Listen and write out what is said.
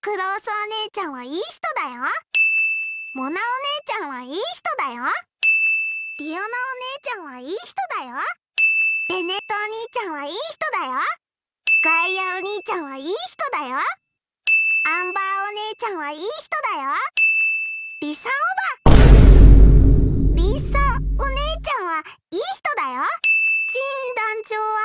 クロースお姉ちゃんはいい人だよモナお姉ちゃんはいい人だよディオナお姉ちゃんはいい人だよベネットお兄ちゃんはいい人だよガイアお兄ちゃんはいい人だよアンバーお姉ちゃんはいい人だよリサおばリサお姉ちゃんはいい人だよジン団長は